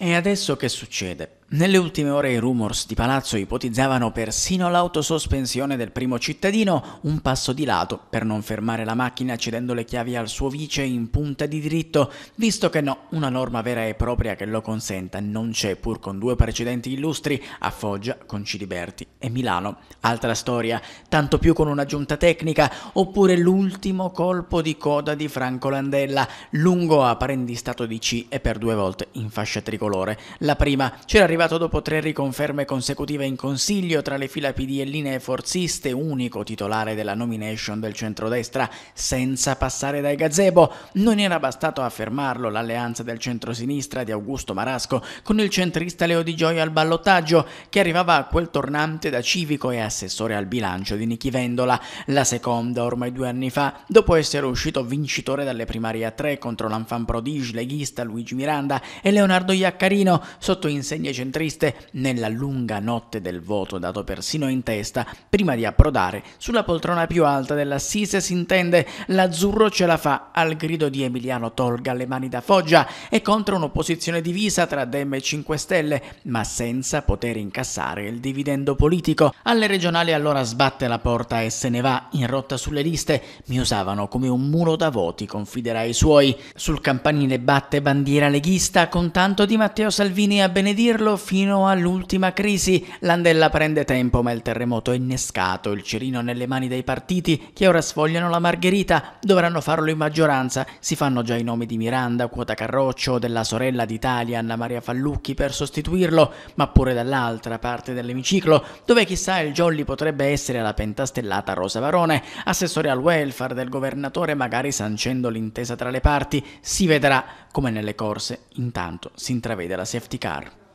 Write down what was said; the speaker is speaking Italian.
E adesso che succede? Nelle ultime ore i rumors di palazzo ipotizzavano persino l'autosospensione del primo cittadino un passo di lato per non fermare la macchina cedendo le chiavi al suo vice in punta di diritto, visto che no, una norma vera e propria che lo consenta non c'è pur con due precedenti illustri a Foggia, Conciliberti e Milano. Altra storia, tanto più con una giunta tecnica, oppure l'ultimo colpo di coda di Franco Landella, lungo apprendistato di C e per due volte in fascia tricolore tricolore. La prima c'era arrivato dopo tre riconferme consecutive in consiglio tra le fila PD e linee forziste, unico titolare della nomination del centrodestra, senza passare dai gazebo. Non era bastato affermarlo l'alleanza del centrosinistra di Augusto Marasco con il centrista Leo Di Gioia al ballottaggio, che arrivava a quel tornante da civico e assessore al bilancio di Nichi Vendola, la seconda ormai due anni fa, dopo essere uscito vincitore dalle primarie a tre contro l'Anfan Prodige leghista Luigi Miranda e Leonardo Iacchetti Vaccarino sotto insegne centriste nella lunga notte del voto dato persino in testa prima di approdare sulla poltrona più alta dell'assise si intende l'azzurro ce la fa al grido di Emiliano Tolga le mani da foggia e contro un'opposizione divisa tra Dem e 5 Stelle ma senza poter incassare il dividendo politico. Alle regionali allora sbatte la porta e se ne va in rotta sulle liste mi usavano come un muro da voti confiderà i suoi. Sul campanile batte bandiera leghista con tanto di massimo Matteo Salvini a benedirlo fino all'ultima crisi. Landella prende tempo, ma il terremoto è innescato, il cirino nelle mani dei partiti che ora sfogliano la margherita, dovranno farlo in maggioranza. Si fanno già i nomi di Miranda, Quota Carroccio, della sorella d'Italia Anna Maria Fallucchi per sostituirlo, ma pure dall'altra parte dell'emiciclo, dove chissà il jolly potrebbe essere la pentastellata Rosa Varone, assessore al welfare del governatore magari sancendo l'intesa tra le parti, si vedrà come nelle corse intanto si intravede vede la safety car.